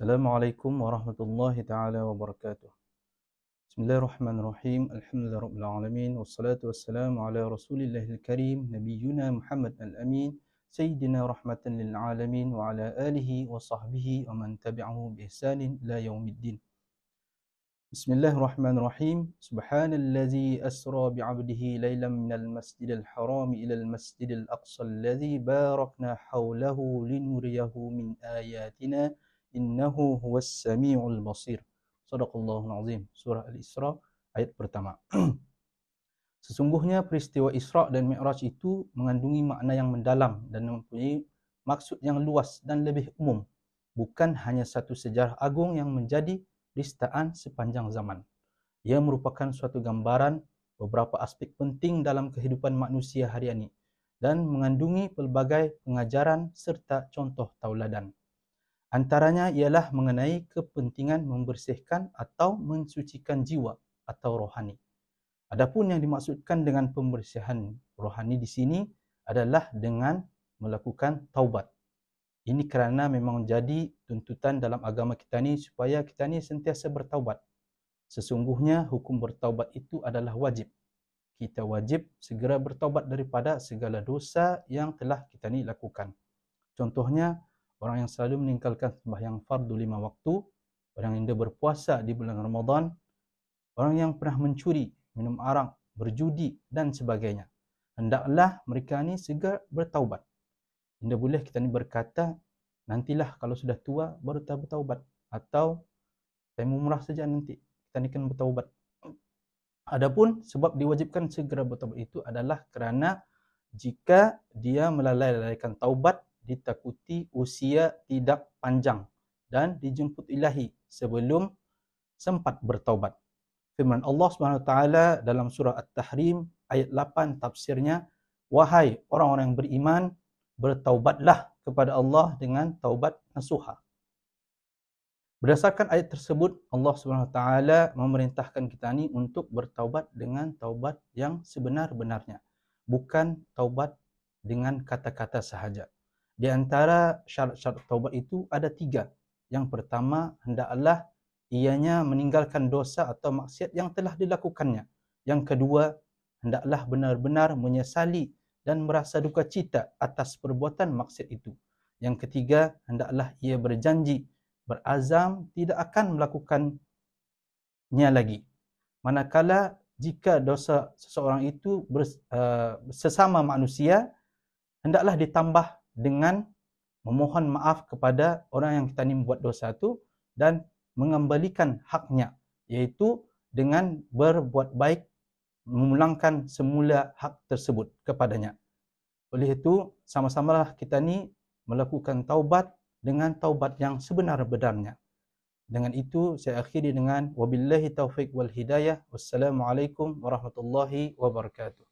السلام عليكم ورحمة الله تعالى وبركاته بسم الله الرحمن الرحيم الحمد لله رب العالمين والصلاة والسلام على رسول الله الكريم نبينا محمد الأمين سيدنا رحمة للعالمين وعلى آله وصحبه ومن تبعه بإحسان إلى يوم الدين بسم الله الرحمن الرحيم سبحان الذي أسرى بعبده ليلا من المسجد الحرام إلى المسجد الأقصى الذي باركنا حوله لنريه من آياتنا innahu huwas samiul basir. Sadaqallahu alazim. Surah Al-Isra ayat pertama. Sesungguhnya peristiwa Isra dan Mi'raj itu mengandungi makna yang mendalam dan mempunyai maksud yang luas dan lebih umum. Bukan hanya satu sejarah agung yang menjadi listaan sepanjang zaman. Ia merupakan suatu gambaran beberapa aspek penting dalam kehidupan manusia hari ini dan mengandungi pelbagai pengajaran serta contoh tauladan. Antaranya ialah mengenai kepentingan membersihkan atau mensucikan jiwa atau rohani. Adapun yang dimaksudkan dengan pembersihan rohani di sini adalah dengan melakukan taubat. Ini kerana memang jadi tuntutan dalam agama kita ni supaya kita ni sentiasa bertaubat. Sesungguhnya hukum bertaubat itu adalah wajib. Kita wajib segera bertaubat daripada segala dosa yang telah kita ni lakukan. Contohnya, orang yang selalu meninggalkan sembahyang fardu lima waktu, orang yang dah berpuasa di bulan Ramadan, orang yang pernah mencuri, minum arak, berjudi dan sebagainya. Hendaklah mereka ni segera bertaubat. Tidak boleh kita ni berkata, nantilah kalau sudah tua baru tak bertaubat. Atau saya murah saja nanti, kita ni kan bertaubat. Adapun sebab diwajibkan segera bertaubat itu adalah kerana jika dia melalaikan taubat, ditakuti usia tidak panjang dan dijemput ilahi sebelum sempat bertaubat. Firman Allah SWT dalam surah At-Tahrim ayat 8 tafsirnya, Wahai orang-orang yang beriman, bertaubatlah kepada Allah dengan taubat nasuha. Berdasarkan ayat tersebut, Allah SWT memerintahkan kita ini untuk bertaubat dengan taubat yang sebenar-benarnya. Bukan taubat dengan kata-kata sahaja. Di antara syarat-syarat taubat itu ada tiga. Yang pertama, hendaklah ianya meninggalkan dosa atau maksiat yang telah dilakukannya. Yang kedua, hendaklah benar-benar menyesali dan merasa duka cita atas perbuatan maksiat itu. Yang ketiga, hendaklah ia berjanji, berazam tidak akan melakukannya lagi. Manakala jika dosa seseorang itu bers, eh, manusia, hendaklah ditambah dengan memohon maaf kepada orang yang kita ni membuat dosa itu dan mengembalikan haknya iaitu dengan berbuat baik memulangkan semula hak tersebut kepadanya. Oleh itu, sama-samalah kita ni melakukan taubat dengan taubat yang sebenar bedarnya. Dengan itu, saya akhiri dengan wabillahi taufik wal hidayah. Wassalamualaikum warahmatullahi wabarakatuh.